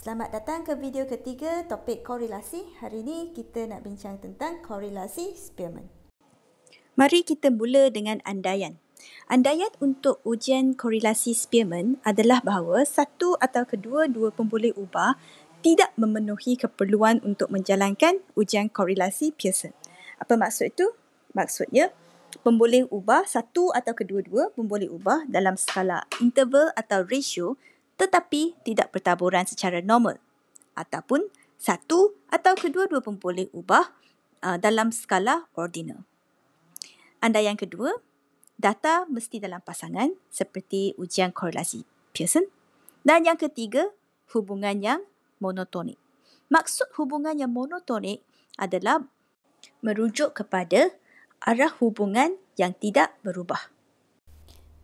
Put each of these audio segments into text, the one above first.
Selamat datang ke video ketiga topik korelasi. Hari ini kita nak bincang tentang korelasi Spearman. Mari kita mula dengan andaian. Andaian untuk ujian korelasi Spearman adalah bahawa satu atau kedua-dua pemboleh ubah tidak memenuhi keperluan untuk menjalankan ujian korelasi Pearson. Apa maksud itu? Maksudnya, pemboleh ubah satu atau kedua-dua pemboleh ubah dalam skala interval atau ratio tetapi tidak bertaburan secara normal ataupun satu atau kedua-dua pun boleh ubah uh, dalam skala ordinal. Anda yang kedua, data mesti dalam pasangan seperti ujian korelasi Pearson. Dan yang ketiga, hubungan yang monotonik. Maksud hubungan yang monotonik adalah merujuk kepada arah hubungan yang tidak berubah.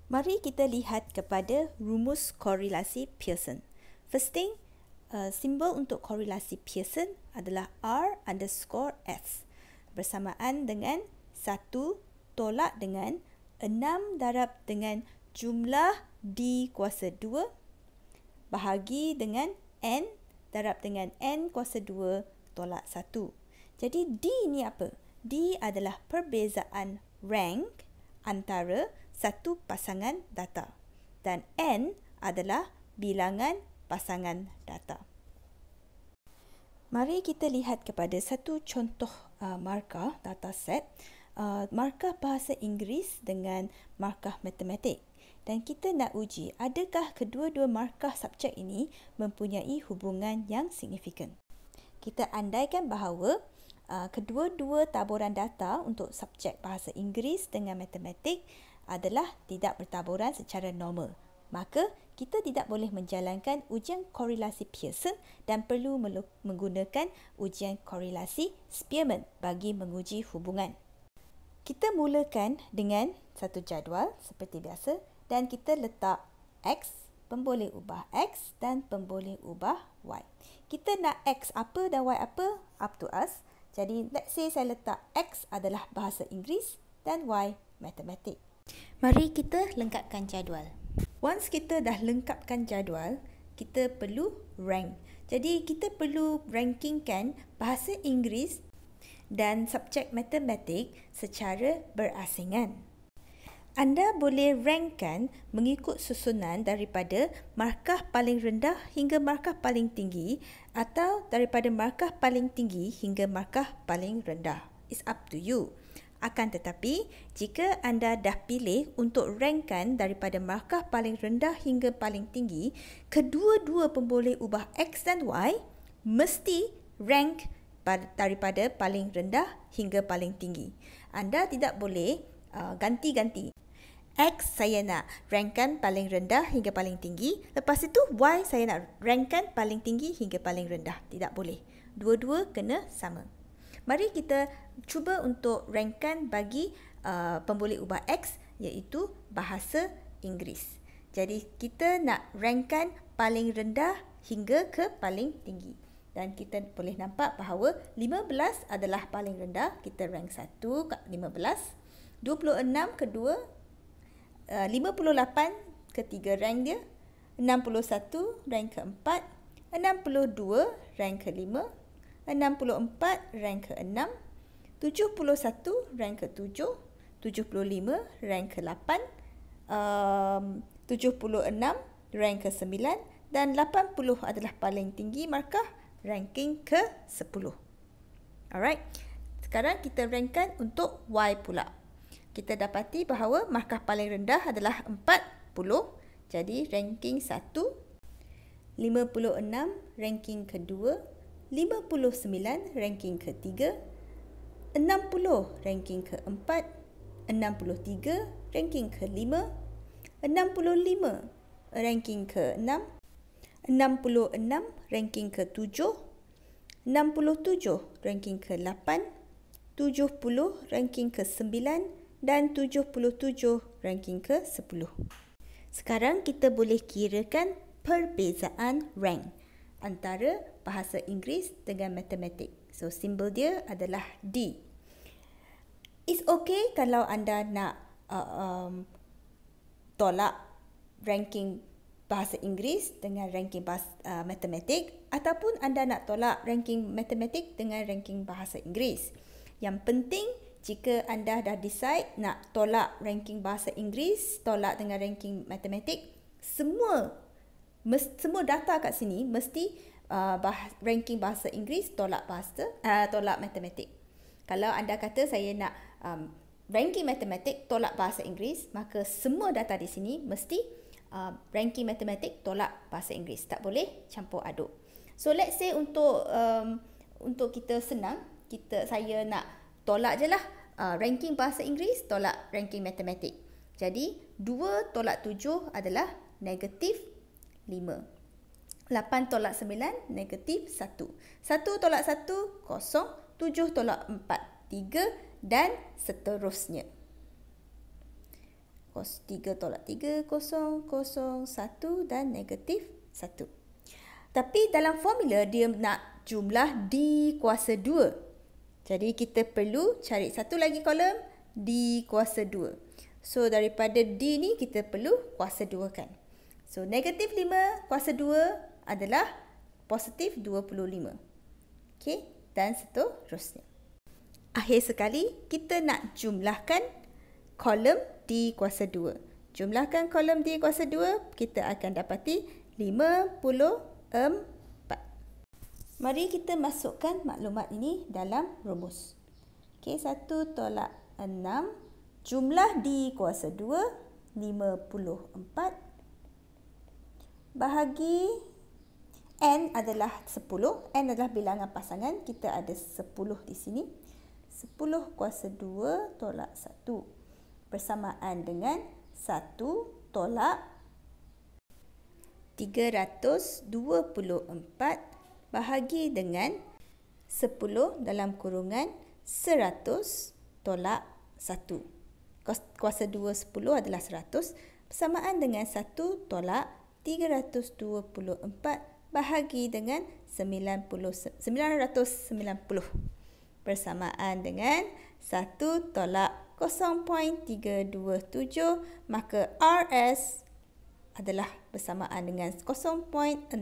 Mari kita lihat kepada rumus korelasi Pearson. First thing, uh, simbol untuk korelasi Pearson adalah R underscore S bersamaan dengan 1 tolak dengan 6 darab dengan jumlah D kuasa 2 bahagi dengan N darab dengan N kuasa 2 tolak 1. Jadi D ni apa? D adalah perbezaan rank antara satu pasangan data dan n adalah bilangan pasangan data. Mari kita lihat kepada satu contoh uh, markah dataset, uh, markah bahasa Inggeris dengan markah matematik. Dan kita nak uji adakah kedua-dua markah subjek ini mempunyai hubungan yang signifikan. Kita andaikan bahawa uh, kedua-dua taburan data untuk subjek bahasa Inggeris dengan matematik adalah tidak bertaburan secara normal. Maka, kita tidak boleh menjalankan ujian korelasi Pearson dan perlu menggunakan ujian korelasi Spearman bagi menguji hubungan. Kita mulakan dengan satu jadual seperti biasa dan kita letak X, pemboleh ubah X dan pemboleh ubah Y. Kita nak X apa dan Y apa, up to us. Jadi, let's say saya letak X adalah bahasa Inggeris dan Y matematik. Mari kita lengkapkan jadual. Once kita dah lengkapkan jadual, kita perlu rank. Jadi kita perlu rankingkan bahasa Inggeris dan subjek matematik secara berasingan. Anda boleh rankkan mengikut susunan daripada markah paling rendah hingga markah paling tinggi atau daripada markah paling tinggi hingga markah paling rendah. It's up to you. Akan tetapi, jika anda dah pilih untuk rankkan daripada markah paling rendah hingga paling tinggi, kedua-dua pemboleh ubah X dan Y mesti rank daripada paling rendah hingga paling tinggi. Anda tidak boleh uh, ganti-ganti. X saya nak rankkan paling rendah hingga paling tinggi. Lepas itu Y saya nak rankkan paling tinggi hingga paling rendah. Tidak boleh. Dua-dua kena sama mari kita cuba untuk rankkan bagi uh, pemboleh ubah X iaitu bahasa Inggeris. Jadi kita nak rankkan paling rendah hingga ke paling tinggi. Dan kita boleh nampak bahawa 15 adalah paling rendah. Kita rank 1 kat 15. 26 kedua. 58 uh, ketiga rank dia. 61 rank keempat. 62 rank kelima. 64 rank ke-6, 71 rank ke-7, 75 rank ke-8, um, 76 rank ke-9 dan 80 adalah paling tinggi markah ranking ke-10. Alright. Sekarang kita rankkan untuk Y pula. Kita dapati bahawa markah paling rendah adalah 40. Jadi ranking 1, 56 ranking kedua, 59 ranking ketiga, 60 ranking keempat, 63 ranking kelima, 65 ranking keenam, 66 ranking ketujuh, 67 ranking kelapan, 70 ranking kesembilan dan 77 ranking ke-10. Sekarang kita boleh kirakan perbezaan rank antara bahasa Inggeris dengan matematik. So simbol dia adalah D. It's okay kalau anda nak uh, um, tolak ranking bahasa Inggeris dengan ranking bahasa uh, matematik ataupun anda nak tolak ranking matematik dengan ranking bahasa Inggeris. Yang penting jika anda dah decide nak tolak ranking bahasa Inggeris, tolak dengan ranking matematik, semua mes, semua data kat sini mesti uh, bah, ranking bahasa Inggeris tolak bahasa uh, tolak matematik. Kalau anda kata saya nak um, ranking matematik tolak bahasa Inggeris, maka semua data di sini mesti uh, ranking matematik tolak bahasa Inggeris. Tak boleh campur aduk. So let's say untuk um, untuk kita senang, kita saya nak tolak je lah uh, ranking bahasa Inggeris tolak ranking matematik. Jadi 2 tolak 7 adalah negatif 5. 8 tolak sembilan, negatif satu, satu tolak satu, kosong tujuh tolak empat tiga Dan seterusnya. kos tiga tolak tiga kosong kosong satu dan negatif satu. Tapi dalam formula dia nak jumlah D kuasa dua. Jadi kita perlu cari satu lagi kolom D kuasa dua. So daripada D ni kita perlu kuasa dua kan. So negatif 5 kuasa 2 adalah positif 25. Okey, dan seterusnya. Akhir sekali, kita nak jumlahkan kolom D kuasa 2. Jumlahkan kolom D kuasa 2, kita akan dapati 54. Mari kita masukkan maklumat ini dalam rumus. Okey, 1 tolak 6. Jumlah D kuasa 2, 54 bahagi N adalah 10. N adalah bilangan pasangan. Kita ada 10 di sini. 10 kuasa 2 tolak 1. Persamaan dengan 1 tolak 324 bahagi dengan 10 dalam kurungan 100 tolak 1. Kuasa 2 10 adalah 100. Persamaan dengan 1 tolak 1. 324 bahagi dengan 90, 990 bersamaan dengan 1 tolak 0.327 maka RS adalah bersamaan dengan 0.673.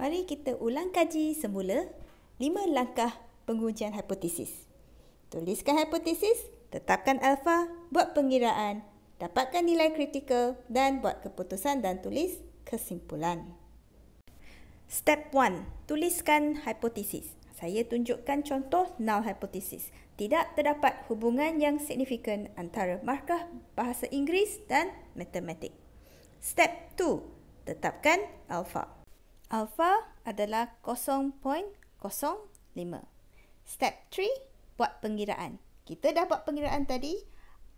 Mari kita ulang kaji semula lima langkah pengujian hipotesis. Tuliskan hipotesis, tetapkan alfa, buat pengiraan, dapatkan nilai kritikal dan buat keputusan dan tulis kesimpulan. Step 1. Tuliskan hipotesis. Saya tunjukkan contoh null hipotesis. Tidak terdapat hubungan yang signifikan antara markah bahasa Inggeris dan matematik. Step 2. Tetapkan alpha. Alpha adalah 0.05. Step 3. Buat pengiraan. Kita dah buat pengiraan tadi.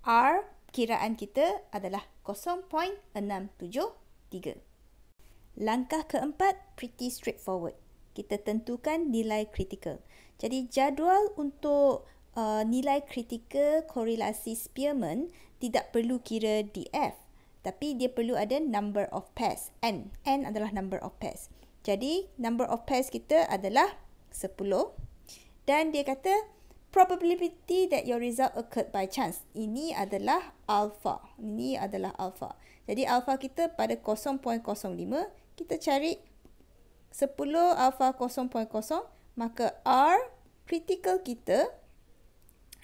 R kiraan kita adalah 0.673. Langkah keempat, pretty straightforward. Kita tentukan nilai kritikal. Jadi jadual untuk uh, nilai kritikal korelasi Spearman tidak perlu kira DF. Tapi dia perlu ada number of pairs, N. N adalah number of pairs. Jadi number of pairs kita adalah 10. Dan dia kata probability that your result occurred by chance. Ini adalah alpha. Ini adalah alpha. Jadi alpha kita pada 0.05, kita cari 10 alpha 0.0, maka R critical kita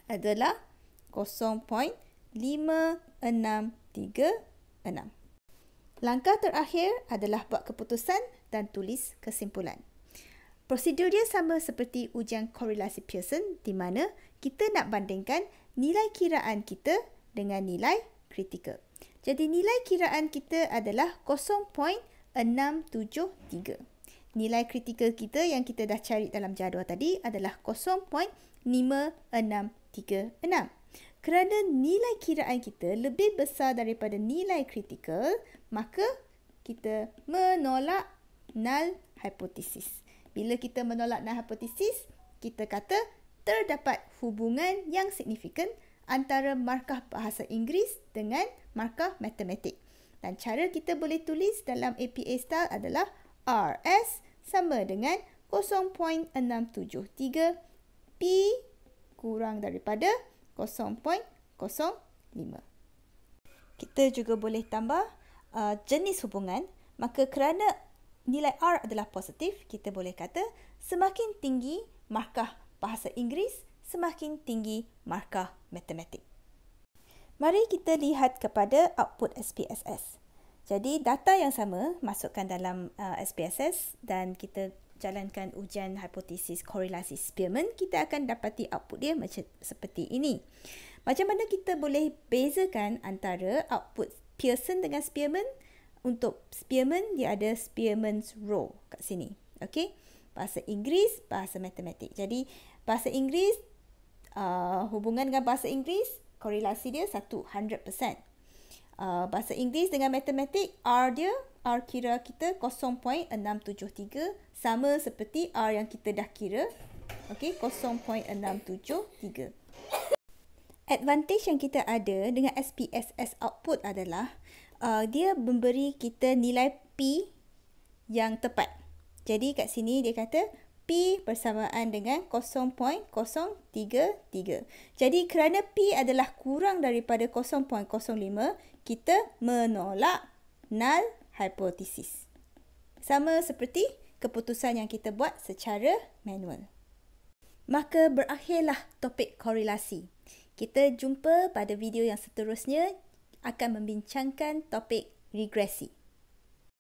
adalah 0.5636. Langkah terakhir adalah buat keputusan dan tulis kesimpulan. Prosedur dia sama seperti ujian korelasi Pearson di mana kita nak bandingkan nilai kiraan kita dengan nilai kritikal. Jadi nilai kiraan kita adalah 0.673. Nilai kritikal kita yang kita dah cari dalam jadual tadi adalah 0.5636. Kerana nilai kiraan kita lebih besar daripada nilai kritikal, maka kita menolak null hypothesis. Bila kita menolak nak hipotesis, kita kata terdapat hubungan yang signifikan antara markah bahasa Inggeris dengan markah matematik. Dan cara kita boleh tulis dalam APA style adalah RS sama dengan 0.673 P kurang daripada 0.05. Kita juga boleh tambah uh, jenis hubungan. Maka kerana nilai R adalah positif, kita boleh kata semakin tinggi markah bahasa Inggeris, semakin tinggi markah matematik. Mari kita lihat kepada output SPSS. Jadi data yang sama masukkan dalam uh, SPSS dan kita jalankan ujian hipotesis korelasi Spearman, kita akan dapati output dia macam seperti ini. Macam mana kita boleh bezakan antara output Pearson dengan Spearman? untuk spearmen dia ada spearmen's row kat sini okey bahasa inggris bahasa matematik jadi bahasa inggris uh, hubungan dengan bahasa inggris korelasi dia 1 100% uh, bahasa inggris dengan matematik r dia r kira kita 0.673 sama seperti r yang kita dah kira okey 0.673 Advantage yang kita ada dengan SPSS output adalah uh, dia memberi kita nilai P yang tepat. Jadi kat sini dia kata P persamaan dengan 0.033. Jadi kerana P adalah kurang daripada 0.05, kita menolak null hypothesis. Sama seperti keputusan yang kita buat secara manual. Maka berakhirlah topik korelasi. Kita jumpa pada video yang seterusnya akan membincangkan topik regresi.